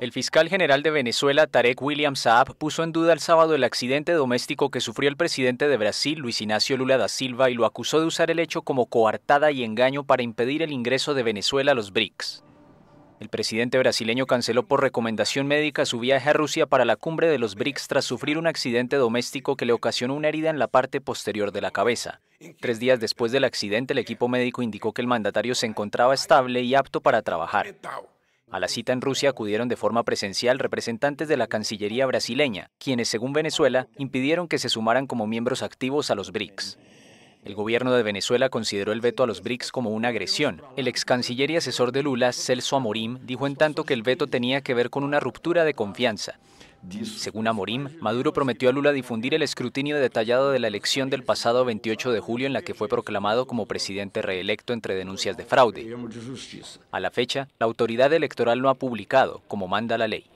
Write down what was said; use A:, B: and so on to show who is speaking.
A: El fiscal general de Venezuela, Tarek William Saab, puso en duda el sábado el accidente doméstico que sufrió el presidente de Brasil, Luis Ignacio Lula da Silva, y lo acusó de usar el hecho como coartada y engaño para impedir el ingreso de Venezuela a los BRICS. El presidente brasileño canceló por recomendación médica su viaje a Rusia para la cumbre de los BRICS tras sufrir un accidente doméstico que le ocasionó una herida en la parte posterior de la cabeza. Tres días después del accidente, el equipo médico indicó que el mandatario se encontraba estable y apto para trabajar. A la cita en Rusia acudieron de forma presencial representantes de la Cancillería brasileña, quienes, según Venezuela, impidieron que se sumaran como miembros activos a los BRICS. El gobierno de Venezuela consideró el veto a los BRICS como una agresión. El ex canciller y asesor de Lula, Celso Amorim, dijo en tanto que el veto tenía que ver con una ruptura de confianza. Según Amorim, Maduro prometió a Lula difundir el escrutinio detallado de la elección del pasado 28 de julio en la que fue proclamado como presidente reelecto entre denuncias de fraude. A la fecha, la autoridad electoral no ha publicado, como manda la ley.